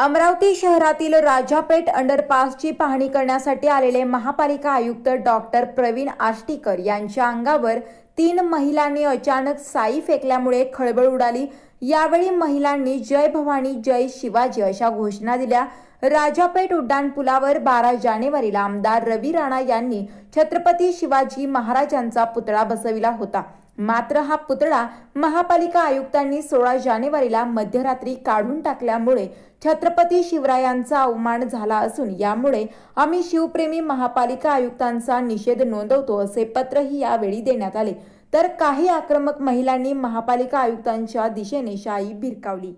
अमरावती शहरातील राजापेठ अंडरपासची पाहणी करण्यासाठी आलेले महापालिका आयुक्त डॉक्टर प्रवीण आष्टीकर यांच्या अंगावर तीन महिलांनी अचानक साई फेकल्यामुळे खळबळ उडाली यावेळी महिलांनी जय भवानी जय शिवाजी अशा घोषणा दिल्या राजापेठ उड्डाणपुलावर बारा जानेवारीला आमदार रवी राणा यांनी छत्रपती शिवाजी महाराजांचा पुतळा बसविला होता मात्र हा पुतळा महापालिका आयुक्तांनी सोळा जानेवारीला मध्यरात्री काढून टाकल्यामुळे छत्रपती शिवरायांचा अवमान झाला असून यामुळे आम्ही शिवप्रेमी महापालिका आयुक्तांचा निषेध नोंदवतो असे पत्रही यावेळी देण्यात आले तर काही आक्रमक महिलांनी महापालिका आयुक्तांच्या दिशेने शाई भिरकावली